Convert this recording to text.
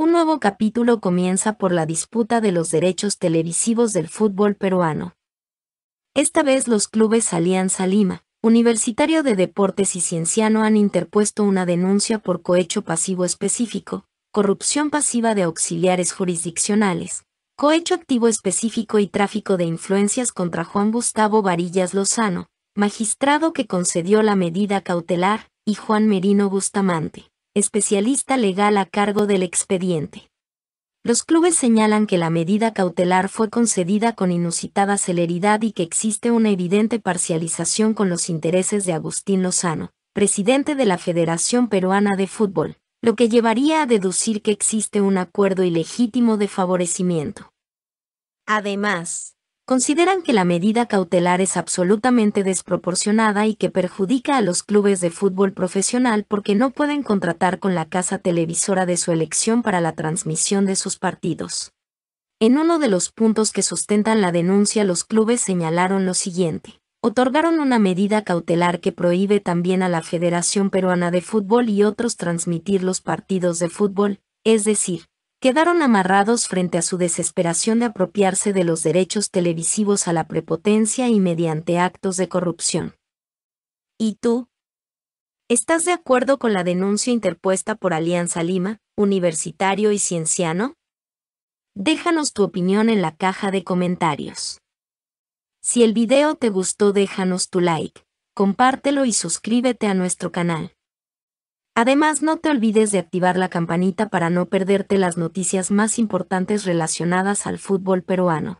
Un nuevo capítulo comienza por la disputa de los derechos televisivos del fútbol peruano. Esta vez los clubes Alianza Lima, Universitario de Deportes y Cienciano han interpuesto una denuncia por cohecho pasivo específico, corrupción pasiva de auxiliares jurisdiccionales, cohecho activo específico y tráfico de influencias contra Juan Gustavo Varillas Lozano, magistrado que concedió la medida cautelar, y Juan Merino Bustamante especialista legal a cargo del expediente. Los clubes señalan que la medida cautelar fue concedida con inusitada celeridad y que existe una evidente parcialización con los intereses de Agustín Lozano, presidente de la Federación Peruana de Fútbol, lo que llevaría a deducir que existe un acuerdo ilegítimo de favorecimiento. Además, consideran que la medida cautelar es absolutamente desproporcionada y que perjudica a los clubes de fútbol profesional porque no pueden contratar con la casa televisora de su elección para la transmisión de sus partidos. En uno de los puntos que sustentan la denuncia los clubes señalaron lo siguiente. Otorgaron una medida cautelar que prohíbe también a la Federación Peruana de Fútbol y otros transmitir los partidos de fútbol, es decir, quedaron amarrados frente a su desesperación de apropiarse de los derechos televisivos a la prepotencia y mediante actos de corrupción. ¿Y tú? ¿Estás de acuerdo con la denuncia interpuesta por Alianza Lima, Universitario y Cienciano? Déjanos tu opinión en la caja de comentarios. Si el video te gustó déjanos tu like, compártelo y suscríbete a nuestro canal. Además, no te olvides de activar la campanita para no perderte las noticias más importantes relacionadas al fútbol peruano.